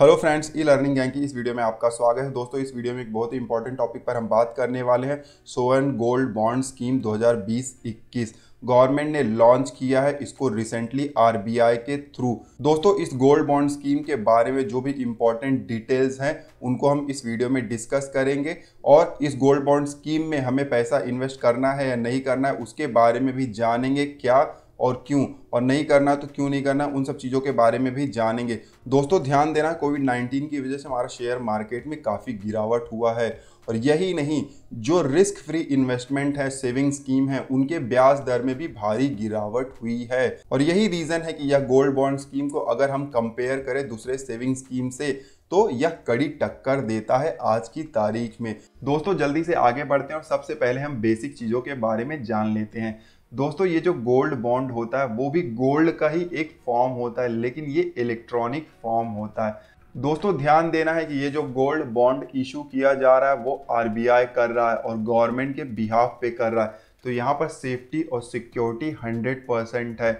hello friends e learning gang की इस video में आपका स्वागत है दोस्तों इस वीडियो में एक बहुत ही इंपॉर्टेंट टॉपिक पर हम बात करने वाले हैं sovereign gold bond scheme 2020-21 government ने लॉन्च किया है इसको रिसेंटली आरबीआई के थ्रू दोस्तों इस गोल्ड बॉन्ड स्कीम के बारे में जो भी इम्पोर्टेंट डिटेल्स हैं उनको हम इस वीडियो में डिस्कस करेंगे और इस गोल्ड बॉन्ड स्कीम में हमें पैसा इन्वेस्ट करना है या नहीं करना है उसके बारे में भी जानेंगे क्या और क्यों और नहीं करना तो क्यों नहीं करना उन सब चीज़ों के बारे में भी जानेंगे दोस्तों ध्यान देना कोविड 19 की वजह से हमारा शेयर मार्केट में काफ़ी गिरावट हुआ है और यही नहीं जो रिस्क फ्री इन्वेस्टमेंट है सेविंग स्कीम है उनके ब्याज दर में भी भारी गिरावट हुई है और यही रीज़न है कि यह गोल्ड बॉन्ड स्कीम को अगर हम कंपेयर करें दूसरे सेविंग स्कीम से तो यह कड़ी टक्कर देता है आज की तारीख में दोस्तों जल्दी से आगे बढ़ते हैं और सबसे पहले हम बेसिक चीज़ों के बारे में जान लेते हैं दोस्तों ये जो गोल्ड बॉन्ड होता है वो भी गोल्ड का ही एक फॉर्म होता है लेकिन ये इलेक्ट्रॉनिक फॉर्म होता है दोस्तों ध्यान देना है कि ये जो गोल्ड बॉन्ड इशू किया जा रहा है वो आरबीआई कर रहा है और गवर्नमेंट के बिहाफ पे कर रहा है तो यहाँ पर सेफ्टी और सिक्योरिटी हंड्रेड परसेंट है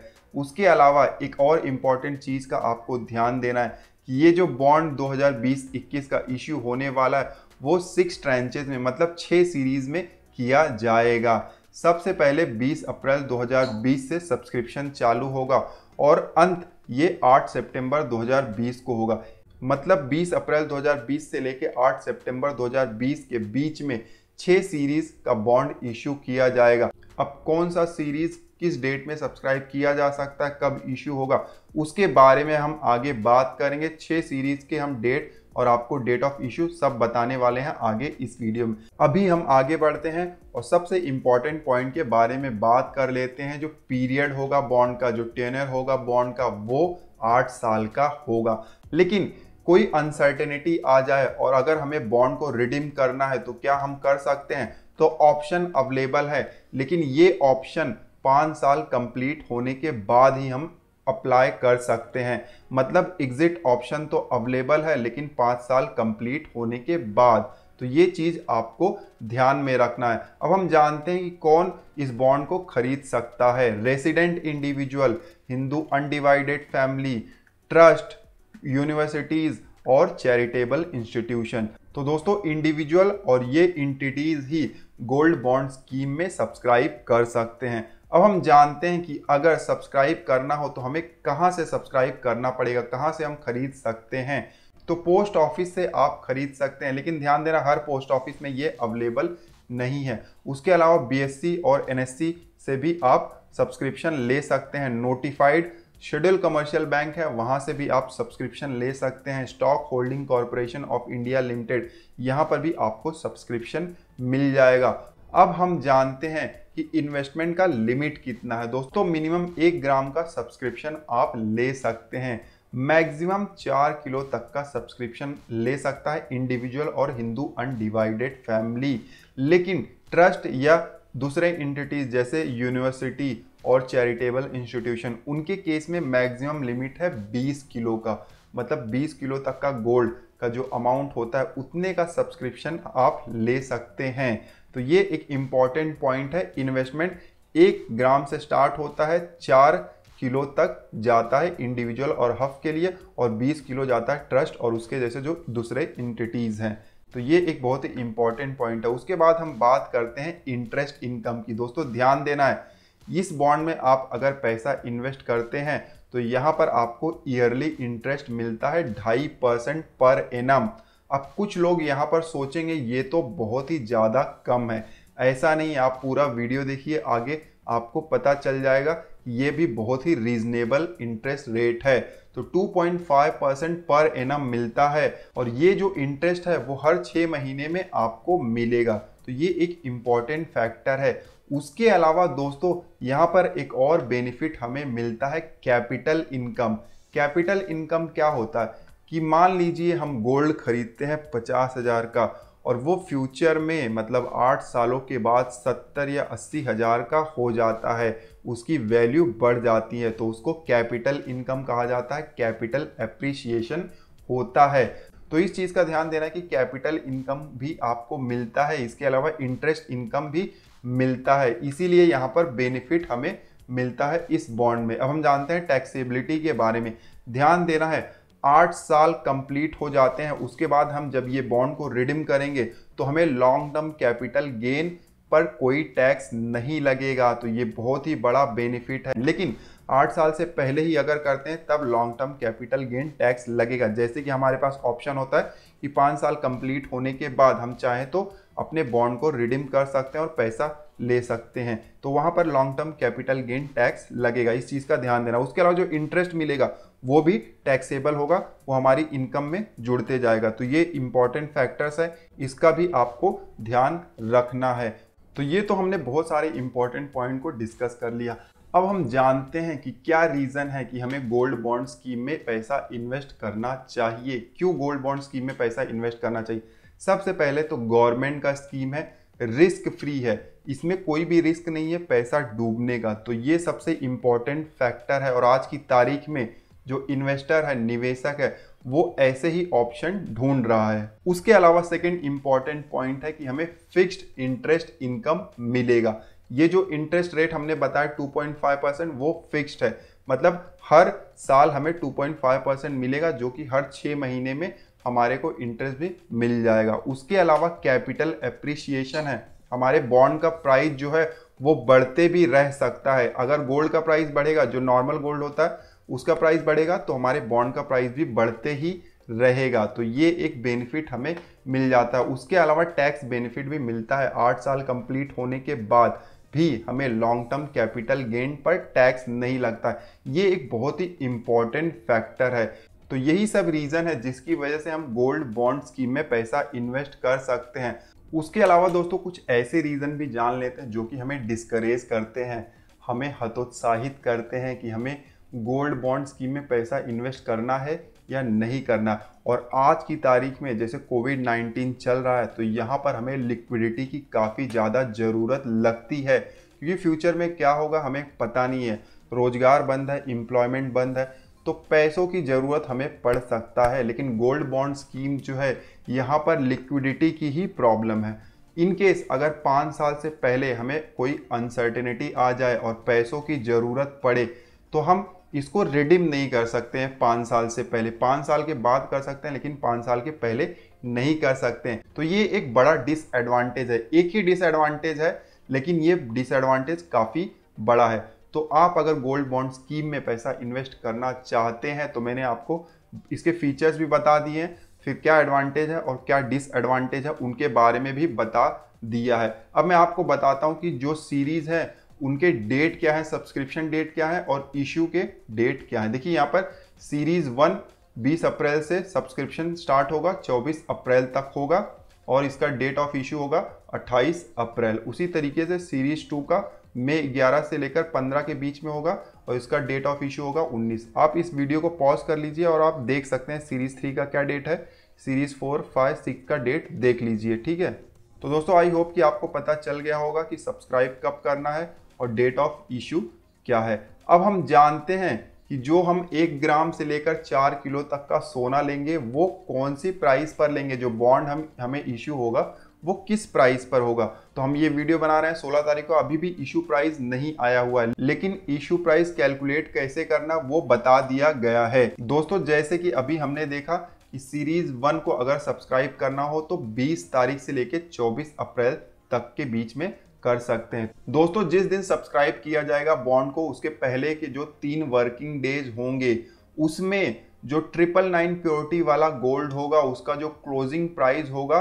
उसके अलावा एक और इम्पॉर्टेंट चीज़ का आपको ध्यान देना है कि ये जो बॉन्ड 2020-21 का इश्यू होने वाला है वो सिक्स ट्रेंचेज में मतलब छः सीरीज़ में किया जाएगा सबसे पहले 20 अप्रैल 2020 से सब्सक्रिप्शन चालू होगा और अंत ये 8 सितंबर 2020 को होगा मतलब 20 अप्रैल 2020 से लेकर 8 सितंबर 2020 के बीच में छः सीरीज़ का बॉन्ड इशू किया जाएगा अब कौन सा सीरीज़ किस डेट में सब्सक्राइब किया जा सकता है कब इश्यू होगा उसके बारे में हम आगे बात करेंगे छः सीरीज़ के हम डेट और आपको डेट ऑफ इश्यू सब बताने वाले हैं आगे इस वीडियो में अभी हम आगे बढ़ते हैं और सबसे इम्पॉर्टेंट पॉइंट के बारे में बात कर लेते हैं जो पीरियड होगा बॉन्ड का जो टेनर होगा बॉन्ड का वो आठ साल का होगा लेकिन कोई अनसर्टेनिटी आ जाए और अगर हमें बॉन्ड को रिडीम करना है तो क्या हम कर सकते हैं तो ऑप्शन अवेलेबल है लेकिन ये ऑप्शन पाँच साल कंप्लीट होने के बाद ही हम अप्लाई कर सकते हैं मतलब एग्ज़िट ऑप्शन तो अवेलेबल है लेकिन पाँच साल कंप्लीट होने के बाद तो ये चीज़ आपको ध्यान में रखना है अब हम जानते हैं कि कौन इस बॉन्ड को खरीद सकता है resident individual Hindu undivided family trust universities और चैरिटेबल इंस्टीट्यूशन तो दोस्तों इंडिविजुअल और ये इंटिटीज़ ही गोल्ड बॉन्ड स्कीम में सब्सक्राइब कर सकते हैं अब हम जानते हैं कि अगर सब्सक्राइब करना हो तो हमें कहाँ से सब्सक्राइब करना पड़ेगा कहाँ से हम खरीद सकते हैं तो पोस्ट ऑफिस से आप खरीद सकते हैं लेकिन ध्यान देना हर पोस्ट ऑफिस में ये अवेलेबल नहीं है उसके अलावा बीएससी और एनएससी से भी आप सब्सक्रिप्शन ले सकते हैं नोटिफाइड शेड्यूल कमर्शियल बैंक है वहाँ से भी आप सब्सक्रिप्शन ले सकते हैं stock holding corporation of India limited यहाँ पर भी आपको सब्सक्रिप्शन मिल जाएगा अब हम जानते हैं कि इन्वेस्टमेंट का लिमिट कितना है दोस्तों मिनिमम एक ग्राम का सब्सक्रिप्शन आप ले सकते हैं मैक्सिमम चार किलो तक का सब्सक्रिप्शन ले सकता है इंडिविजुअल और हिंदू अनडिवाइडेड फैमिली लेकिन ट्रस्ट या दूसरे इंटिटीज जैसे यूनिवर्सिटी और चैरिटेबल इंस्टीट्यूशन उनके केस में मैक्सिमम लिमिट है 20 किलो का मतलब 20 किलो तक का गोल्ड का जो अमाउंट होता है उतने का सब्सक्रिप्शन आप ले सकते हैं तो ये एक इम्पॉर्टेंट पॉइंट है इन्वेस्टमेंट एक ग्राम से स्टार्ट होता है चार किलो तक जाता है इंडिविजुअल और हफ के लिए और 20 किलो जाता है ट्रस्ट और उसके जैसे जो दूसरे इंटिटीज़ हैं तो ये एक बहुत ही इंपॉर्टेंट पॉइंट है उसके बाद हम बात करते हैं इंटरेस्ट इनकम की दोस्तों ध्यान देना है इस बॉन्ड में आप अगर पैसा इन्वेस्ट करते हैं तो यहाँ पर आपको ईयरली इंटरेस्ट मिलता है ढाई परसेंट पर एनम अब कुछ लोग यहाँ पर सोचेंगे ये तो बहुत ही ज़्यादा कम है ऐसा नहीं आप पूरा वीडियो देखिए आगे आपको पता चल जाएगा कि ये भी बहुत ही रीजनेबल इंटरेस्ट रेट है तो 2.5 परसेंट पर एन मिलता है और ये जो इंटरेस्ट है वो हर छः महीने में आपको मिलेगा तो ये एक इम्पॉर्टेंट फैक्टर है उसके अलावा दोस्तों यहाँ पर एक और बेनिफिट हमें मिलता है कैपिटल इनकम कैपिटल इनकम क्या होता है कि मान लीजिए हम गोल्ड खरीदते हैं पचास हज़ार का और वो फ्यूचर में मतलब आठ सालों के बाद सत्तर या अस्सी हज़ार का हो जाता है उसकी वैल्यू बढ़ जाती है तो उसको कैपिटल इनकम कहा जाता है कैपिटल एप्रिसिएशन होता है तो इस चीज़ का ध्यान देना कि कैपिटल इनकम भी आपको मिलता है इसके अलावा इंटरेस्ट इनकम भी मिलता है इसीलिए यहाँ पर बेनिफिट हमें मिलता है इस बॉन्ड में अब हम जानते हैं टैक्सेबिलिटी के बारे में ध्यान देना है आठ साल कंप्लीट हो जाते हैं उसके बाद हम जब ये बॉन्ड को रिडीम करेंगे तो हमें लॉन्ग टर्म कैपिटल गेन पर कोई टैक्स नहीं लगेगा तो ये बहुत ही बड़ा बेनिफिट है लेकिन आठ साल से पहले ही अगर करते हैं तब long term capital gain tax लगेगा जैसे कि हमारे पास ऑप्शन होता है कि पाँच साल कंप्लीट होने के बाद हम चाहें तो अपने बॉन्ड को रिडीम कर सकते हैं और पैसा ले सकते हैं तो वहाँ पर long term capital gain tax लगेगा इस चीज़ का ध्यान देना उसके अलावा जो इंटरेस्ट मिलेगा वो भी टैक्सेबल होगा वो हमारी इनकम में जुड़ते जाएगा तो ये इंपॉर्टेंट फैक्टर्स है इसका भी आपको ध्यान रखना है तो ये तो हमने बहुत सारे इंपॉर्टेंट पॉइंट को डिस्कस कर लिया अब हम जानते हैं कि क्या रीज़न है कि हमें गोल्ड बॉन्ड स्कीम में पैसा इन्वेस्ट करना चाहिए क्यों गोल्ड बॉन्ड स्कीम में पैसा इन्वेस्ट करना चाहिए सबसे पहले तो गवर्नमेंट का स्कीम है रिस्क फ्री है इसमें कोई भी रिस्क नहीं है पैसा डूबने का तो ये सबसे इम्पॉर्टेंट फैक्टर है और आज की तारीख में जो इन्वेस्टर है निवेशक है वो ऐसे ही ऑप्शन ढूंढ रहा है उसके अलावा सेकंड इम्पॉर्टेंट पॉइंट है कि हमें फिक्स्ड इंटरेस्ट इनकम मिलेगा ये जो इंटरेस्ट रेट हमने बताया 2.5 परसेंट वो फिक्स्ड है मतलब हर साल हमें 2.5 परसेंट मिलेगा जो कि हर छः महीने में हमारे को इंटरेस्ट भी मिल जाएगा उसके अलावा कैपिटल अप्रिसिएशन है हमारे बॉन्ड का प्राइस जो है वो बढ़ते भी रह सकता है अगर गोल्ड का प्राइस बढ़ेगा जो नॉर्मल गोल्ड होता है उसका प्राइस बढ़ेगा तो हमारे बॉन्ड का प्राइस भी बढ़ते ही रहेगा तो ये एक बेनिफिट हमें मिल जाता है उसके अलावा टैक्स बेनिफिट भी मिलता है आठ साल कंप्लीट होने के बाद भी हमें लॉन्ग टर्म कैपिटल गेन पर टैक्स नहीं लगता ये एक बहुत ही इम्पॉर्टेंट फैक्टर है तो यही सब रीज़न है जिसकी वजह से हम गोल्ड बॉन्ड स्कीम में पैसा इन्वेस्ट कर सकते हैं उसके अलावा दोस्तों कुछ ऐसे रीज़न भी जान लेते हैं जो कि हमें डिस्करेज करते हैं हमें हतोत्साहित करते हैं कि हमें गोल्ड बॉन्ड स्कीम में पैसा इन्वेस्ट करना है या नहीं करना और आज की तारीख में जैसे कोविड 19 चल रहा है तो यहाँ पर हमें लिक्विडिटी की काफ़ी ज़्यादा ज़रूरत लगती है क्योंकि फ्यूचर में क्या होगा हमें पता नहीं है रोज़गार बंद है एम्प्लॉयमेंट बंद है तो पैसों की ज़रूरत हमें पड़ सकता है लेकिन गोल्ड बॉन्ड स्कीम जो है यहाँ पर लिक्विडिटी की ही प्रॉब्लम है इन केस अगर पाँच साल से पहले हमें कोई अनसर्टेनिटी आ जाए और पैसों की ज़रूरत पड़े तो हम इसको रिडीम नहीं कर सकते हैं पाँच साल से पहले पाँच साल के बाद कर सकते हैं लेकिन पाँच साल के पहले नहीं कर सकते हैं तो ये एक बड़ा डिसएडवांटेज है एक ही डिसएडवांटेज है लेकिन ये डिसएडवांटेज काफ़ी बड़ा है तो आप अगर गोल्ड बॉन्ड स्कीम में पैसा इन्वेस्ट करना चाहते हैं तो मैंने आपको इसके फीचर्स भी बता दिए हैं फिर क्या एडवांटेज है और क्या डिसएडवांटेज है उनके बारे में भी बता दिया है अब मैं आपको बताता हूँ कि जो सीरीज़ है उनके डेट क्या है सब्सक्रिप्शन डेट क्या है और इशू के डेट क्या है देखिए यहाँ पर सीरीज वन 20 अप्रैल से सब्सक्रिप्शन स्टार्ट होगा 24 अप्रैल तक होगा और इसका डेट ऑफ इशू होगा 28 अप्रैल उसी तरीके से सीरीज टू का मई 11 से लेकर 15 के बीच में होगा और इसका डेट ऑफ इशू होगा 19 आप इस वीडियो को पॉज कर लीजिए और आप देख सकते हैं सीरीज थ्री का क्या डेट है सीरीज फोर फाइव सिक्स का डेट देख लीजिए ठीक है तो दोस्तों आई होप कि आपको पता चल गया होगा कि सब्सक्राइब कब करना है और डेट ऑफ इशू क्या है अब हम जानते हैं कि जो हम एक ग्राम से लेकर चार किलो तक का सोना लेंगे वो कौन सी प्राइस पर लेंगे जो बॉन्ड हम हमें इशू होगा वो किस प्राइस पर होगा तो हम ये वीडियो बना रहे हैं 16 तारीख को अभी भी इशू प्राइस नहीं आया हुआ है लेकिन इशू प्राइस कैलकुलेट कैसे करना वो बता दिया गया है दोस्तों जैसे कि अभी हमने देखा कि सीरीज वन को अगर सब्सक्राइब करना हो तो 20 तारीख से लेकर 24 अप्रैल तक के बीच में कर सकते हैं दोस्तों जिस दिन सब्सक्राइब किया जाएगा बॉन्ड को उसके पहले के जो तीन वर्किंग डेज होंगे उसमें जो ट्रिपल नाइन प्योरिटी वाला गोल्ड होगा उसका जो क्लोजिंग प्राइस होगा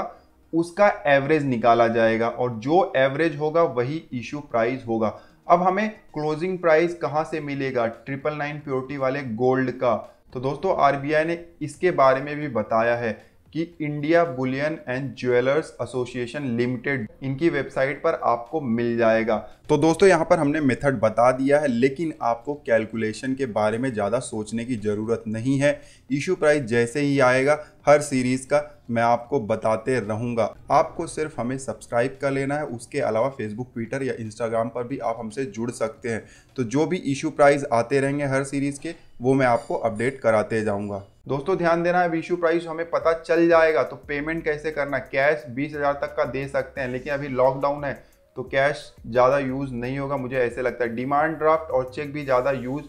उसका एवरेज निकाला जाएगा और जो एवरेज होगा वही इश्यू प्राइस होगा अब हमें क्लोजिंग प्राइस कहाँ से मिलेगा ट्रिपल नाइन प्योरिटी वाले गोल्ड का तो दोस्तों आरबीआई ने इसके बारे में भी बताया है कि India bullion and jewellers association limited इनकी वेबसाइट पर आपको मिल जाएगा तो दोस्तों यहाँ पर हमने मेथड बता दिया है लेकिन आपको कैलकुलेशन के बारे में ज़्यादा सोचने की ज़रूरत नहीं है इशू प्राइस जैसे ही आएगा हर सीरीज़ का मैं आपको बताते रहूँगा आपको सिर्फ हमें सब्सक्राइब कर लेना है उसके अलावा फेसबुक ट्विटर या इंस्टाग्राम पर भी आप हमसे जुड़ सकते हैं तो जो भी इशू प्राइस आते रहेंगे हर सीरीज़ के वो मैं आपको अपडेट कराते जाऊँगा दोस्तों ध्यान देना है इशू प्राइस हमें पता चल जाएगा तो पेमेंट कैसे करना कैश बीस हज़ार तक का दे सकते हैं लेकिन अभी लॉकडाउन है तो कैश ज़्यादा यूज़ नहीं होगा मुझे ऐसे लगता है डिमांड ड्राफ्ट और चेक भी ज़्यादा यूज़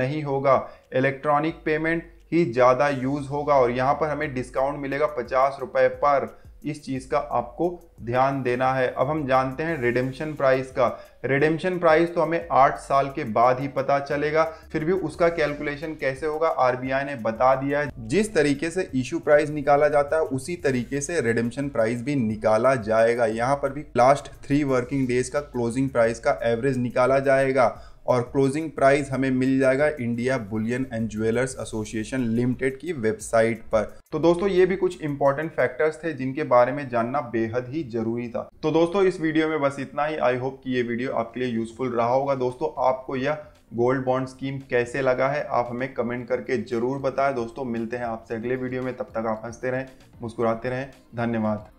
नहीं होगा इलेक्ट्रॉनिक पेमेंट ही ज़्यादा यूज़ होगा और यहाँ पर हमें डिस्काउंट मिलेगा पचास रुपये पर इस चीज़ का आपको ध्यान देना है अब हम जानते हैं रिडेम्शन प्राइस का रिडेम्शन प्राइस तो हमें आठ साल के बाद ही पता चलेगा फिर भी उसका कैलकुलेशन कैसे होगा आरबीआई ने बता दिया है जिस तरीके से इशू प्राइस निकाला जाता है उसी तरीके से रिडेम्शन प्राइस भी निकाला जाएगा यहाँ पर भी लास्ट थ्री वर्किंग डेज का क्लोजिंग प्राइस का एवरेज निकाला जाएगा और क्लोजिंग प्राइस हमें मिल जाएगा India bullion and jewellers association limited की वेबसाइट पर तो दोस्तों ये भी कुछ इंपॉर्टेंट फैक्टर्स थे जिनके बारे में जानना बेहद ही जरूरी था तो दोस्तों इस वीडियो में बस इतना ही आई होप कि ये वीडियो आपके लिए यूजफुल रहा होगा दोस्तों आपको यह गोल्ड बॉन्ड स्कीम कैसे लगा है आप हमें कमेंट करके जरूर बताएं दोस्तों मिलते हैं आपसे अगले वीडियो में तब तक आप हंसते रहें मुस्कुराते रहें धन्यवाद